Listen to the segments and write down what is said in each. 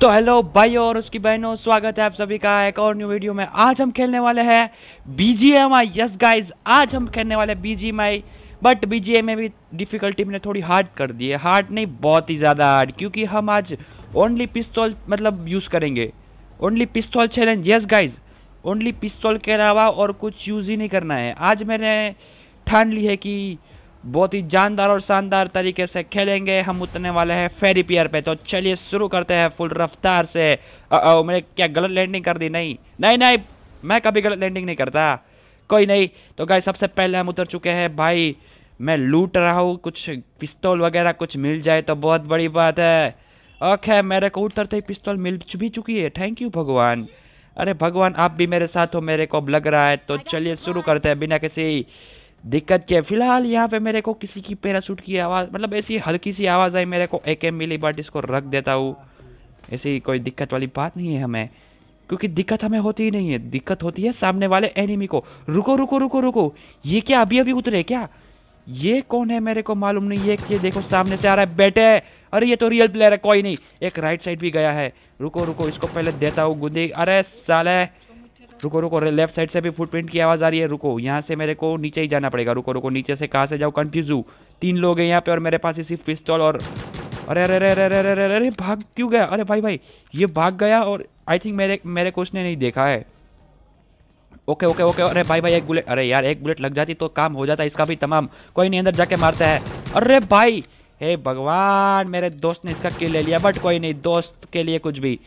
तो हेलो भाई और उसकी बहनों स्वागत है आप सभी का एक और न्यू वीडियो में आज हम खेलने वाले हैं B G M I yes guys आज हम खेलने वाले B G M I but B G M भी डिफ़िकल्टी मैंने थोड़ी हार्ड कर दी है हार्ड नहीं बहुत ही ज़्यादा हार्ड क्योंकि हम आज ओनली पिस्तौल मतलब यूज़ करेंगे ओनली पिस्तौल चैलेंज यस गाइज ओनली पिस्तौल के अलावा और कुछ यूज़ ही नहीं करना है आज मैंने ठान ली है कि बहुत ही जानदार और शानदार तरीके से खेलेंगे हम उतरने वाले हैं फेरी पियर पे तो चलिए शुरू करते हैं फुल रफ्तार से ओ मैंने क्या गलत लैंडिंग कर दी नहीं नहीं नहीं मैं कभी गलत लैंडिंग नहीं करता कोई नहीं तो गाय सबसे पहले हम उतर चुके हैं भाई मैं लूट रहा हूँ कुछ पिस्तौल वगैरह कुछ मिल जाए तो बहुत बड़ी बात है ओके मेरे को उतरते ही पिस्तौल मिल भी चुकी है थैंक यू भगवान अरे भगवान आप भी मेरे साथ हो मेरे को अब लग रहा है तो चलिए शुरू करते हैं बिना किसी दिक्कत क्या है फिलहाल यहाँ पे मेरे को किसी की पैरासूट की आवाज़ मतलब ऐसी हल्की सी आवाज़ आई मेरे को एक एम मिली बट इसको रख देता हूँ ऐसी कोई दिक्कत वाली बात नहीं है हमें क्योंकि दिक्कत हमें होती ही नहीं है दिक्कत होती है सामने वाले एनिमी को रुको रुको रुको रुको ये क्या अभी अभी उतरे क्या ये कौन है मेरे को मालूम नहीं ये ये देखो सामने से आ रहा है बैठे अरे ये तो रियल प्लेयर है कोई नहीं एक राइट साइड भी गया है रुको रुको इसको पहले देता हूँ गुंदी अरे साले रुको रुको लेफ्ट साइड से भी फुटप्रिंट की आवाज़ आ रही है रुको यहाँ से मेरे को नीचे ही जाना पड़ेगा रुको रुको नीचे से कहाँ से जाओ कन्फ्यूज हूँ तीन लोग हैं यहाँ पे और मेरे पास सिर्फ पिस्तौल और अरे अरे अरे अरे अरे अरे अरे अरे भाग क्यों गया अरे भाई भाई ये भाग गया और आई थिंक मेरे मेरे को उसने नहीं देखा है ओके ओके ओके अरे भाई भाई एक बुलेट अरे यार एक बुलेट लग जाती तो काम हो जाता इसका भी तमाम कोई नहीं अंदर जाके मारता है अरे भाई हे भगवान मेरे दोस्त ने इसका किल ले लिया बट कोई नहीं दोस्त के लिए कुछ भी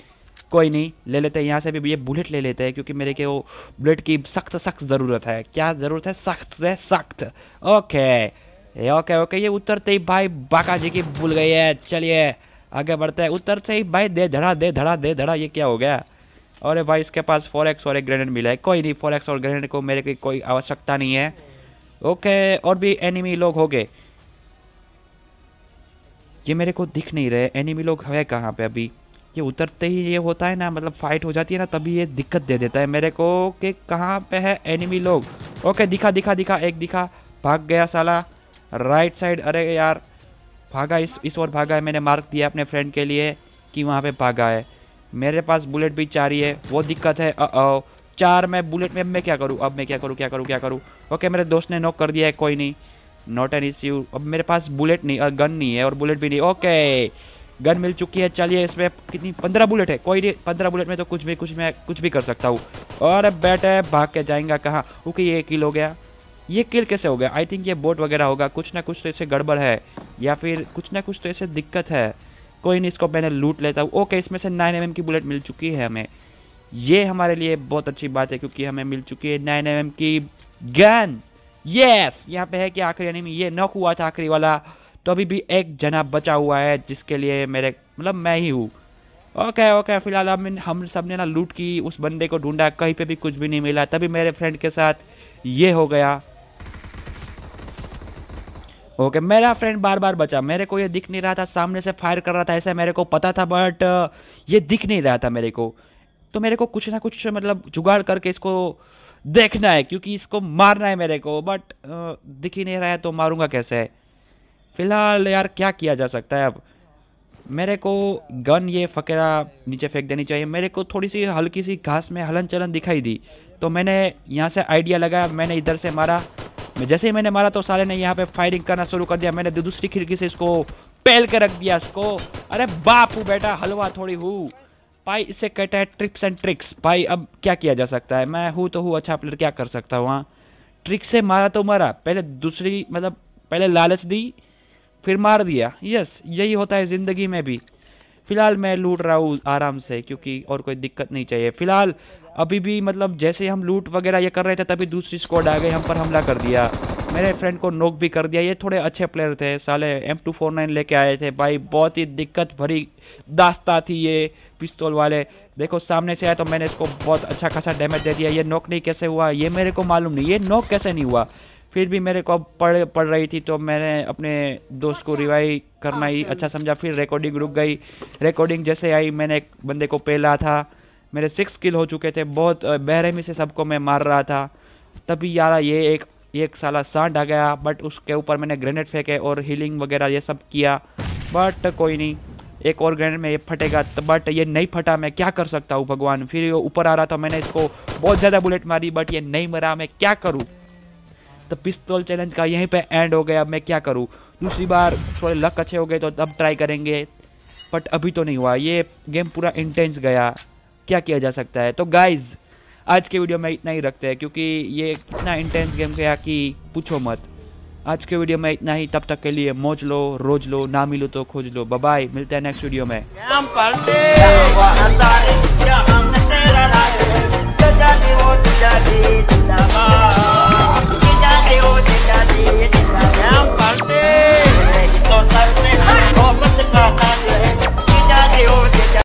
कोई नहीं ले लेते हैं यहाँ से भी ये बुलेट ले लेते हैं क्योंकि मेरे के वो बुलेट की सख्त सख्त ज़रूरत है क्या ज़रूरत है सख्त से सख्त ओके ओके ओके ये उतरते ही भाई बाका जी की भूल गई है चलिए आगे बढ़ते हैं उतरते ही भाई दे धड़ा दे धड़ा दे धड़ा ये क्या हो गया अरे भाई इसके पास फोर एक्स और एक ग्रेनेड मिला है कोई नहीं फोर एक्स और ग्रेनेड को मेरे की कोई आवश्यकता नहीं है ओके और भी एनिमी लोग हो गए ये मेरे को दिख नहीं रहे एनिमी लोग है कहाँ पे अभी ये उतरते ही ये होता है ना मतलब फाइट हो जाती है ना तभी ये दिक्कत दे देता है मेरे को कि कहाँ पे है एनिमी लोग ओके दिखा दिखा दिखा एक दिखा भाग गया साला राइट साइड अरे यार भागा इस इस ओर भागा है मैंने मार्क दिया अपने फ्रेंड के लिए कि वहाँ पे भागा है मेरे पास बुलेट भी चार ही है वो दिक्कत है ओ चार में बुलेट में मैं क्या करूँ अब मैं क्या करूँ क्या करूँ क्या करूँ ओके मेरे दोस्त ने नॉक कर दिया है कोई नहीं नॉट एन इश्यू अब मेरे पास बुलेट नहीं गन uh, नहीं है और बुलेट भी नहीं ओके गन मिल चुकी है चलिए इसमें कितनी पंद्रह बुलेट है कोई नहीं पंद्रह बुलेट में तो कुछ भी कुछ मैं कुछ भी कर सकता हूँ और बैठे भाग के जाएंगा कहाँ ओके ये किल हो गया ये किल कैसे हो गया आई थिंक ये बोट वगैरह होगा कुछ ना कुछ तो इसे गड़बड़ है या फिर कुछ ना कुछ तो इसे दिक्कत है कोई नहीं इसको मैंने लूट लेता हूँ ओके इसमें से नाइन एम की बुलेट मिल चुकी है हमें ये हमारे लिए बहुत अच्छी बात है क्योंकि हमें मिल चुकी है नाइन एम की गन यस यहाँ पे है कि आखिरी यानी ये नक हुआ था आखिरी वाला तो अभी भी एक जना बचा हुआ है जिसके लिए मेरे मतलब मैं ही हूँ ओके ओके फिलहाल हम हम सब ने ना लूट की उस बंदे को ढूंढा कहीं पे भी कुछ भी नहीं मिला तभी मेरे फ्रेंड के साथ ये हो गया ओके okay, मेरा फ्रेंड बार बार बचा मेरे को ये दिख नहीं रहा था सामने से फायर कर रहा था ऐसा मेरे को पता था बट uh, ये दिख नहीं रहा था मेरे को तो मेरे को कुछ ना कुछ मतलब जुगाड़ करके इसको देखना है क्योंकि इसको मारना है मेरे को बट uh, दिख ही नहीं रहा है तो मारूंगा कैसे है फिलहाल यार क्या किया जा सकता है अब मेरे को गन ये फकेरा नीचे फेंक देनी चाहिए मेरे को थोड़ी सी हल्की सी घास में हलन चलन दिखाई दी तो मैंने यहाँ से आइडिया लगाया मैंने इधर से मारा जैसे ही मैंने मारा तो सारे ने यहाँ पे फायरिंग करना शुरू कर दिया मैंने दूसरी खिड़की से इसको पहल के रख दिया इसको अरे बापू बेटा हलवा थोड़ी हूँ भाई इसे कहते हैं ट्रिक्स एंड ट्रिक्स भाई अब क्या किया जा सकता है मैं हूँ तो हूँ अच्छा प्लेयर क्या कर सकता हूँ वहाँ ट्रिक से मारा तो मारा पहले दूसरी मतलब पहले लालच दी फिर मार दिया यस यही होता है ज़िंदगी में भी फ़िलहाल मैं लूट रहा हूँ आराम से क्योंकि और कोई दिक्कत नहीं चाहिए फ़िलहाल अभी भी मतलब जैसे हम लूट वगैरह ये कर रहे थे तभी दूसरी स्क्वाड आ गई हम पर हमला कर दिया मेरे फ्रेंड को नोक भी कर दिया ये थोड़े अच्छे प्लेयर थे साले एम टू फोर नाइन लेके आए थे भाई बहुत ही दिक्कत भरी दास्ता थी ये पिस्तौल वाले देखो सामने से आया तो मैंने इसको बहुत अच्छा खासा डैमेज दे दिया ये नोक नहीं कैसे हुआ ये मेरे को मालूम नहीं ये नोक कैसे नहीं हुआ फिर भी मेरे को पढ़ पढ़ रही थी तो मैंने अपने दोस्त को अच्छा। रिवाइव करना ही अच्छा समझा फिर रिकॉर्डिंग रुक गई रिकॉर्डिंग जैसे आई मैंने एक बंदे को पेला था मेरे सिक्स किल हो चुके थे बहुत बहरहमी से सबको मैं मार रहा था तभी यार ये एक एक साला सांड आ गया बट उसके ऊपर मैंने ग्रेनेड फेंके और हीलिंग वगैरह ये सब किया बट कोई नहीं एक और ग्रेनेड में ये फटेगा बट ये नहीं फटा मैं क्या कर सकता हूँ भगवान फिर ये ऊपर आ रहा था मैंने इसको बहुत ज़्यादा बुलेट मारी बट ये नहीं मरा मैं क्या करूँ तो पिस्तौल चैलेंज का यहीं पे एंड हो गया अब मैं क्या करूँ दूसरी बार थोड़े लक अच्छे हो गए तो तब ट्राई करेंगे बट अभी तो नहीं हुआ ये गेम पूरा इंटेंस गया क्या किया जा सकता है तो गाइज़ आज के वीडियो में इतना ही रखते हैं क्योंकि ये इतना इंटेंस गेम गया कि पूछो मत आज के वीडियो में इतना ही तब तक के लिए मोज लो रोज लो ना मिलो तो खोज लो बाय मिलते हैं नेक्स्ट वीडियो में